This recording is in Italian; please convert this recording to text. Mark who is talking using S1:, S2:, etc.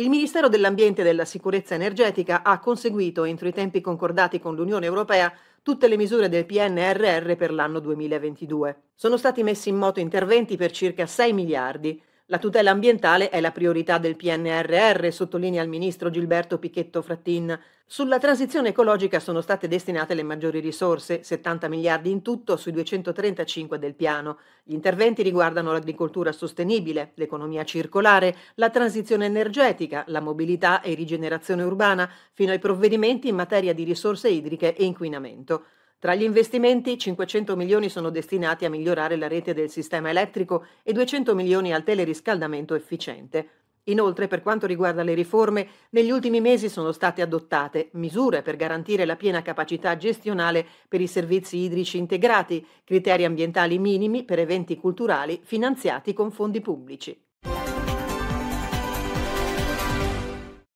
S1: Il Ministero dell'Ambiente e della Sicurezza Energetica ha conseguito entro i tempi concordati con l'Unione Europea tutte le misure del PNRR per l'anno 2022. Sono stati messi in moto interventi per circa 6 miliardi, la tutela ambientale è la priorità del PNRR, sottolinea il ministro Gilberto Pichetto Frattin. Sulla transizione ecologica sono state destinate le maggiori risorse, 70 miliardi in tutto sui 235 del piano. Gli interventi riguardano l'agricoltura sostenibile, l'economia circolare, la transizione energetica, la mobilità e rigenerazione urbana, fino ai provvedimenti in materia di risorse idriche e inquinamento. Tra gli investimenti, 500 milioni sono destinati a migliorare la rete del sistema elettrico e 200 milioni al teleriscaldamento efficiente. Inoltre, per quanto riguarda le riforme, negli ultimi mesi sono state adottate misure per garantire la piena capacità gestionale per i servizi idrici integrati, criteri ambientali minimi per eventi culturali finanziati con fondi pubblici.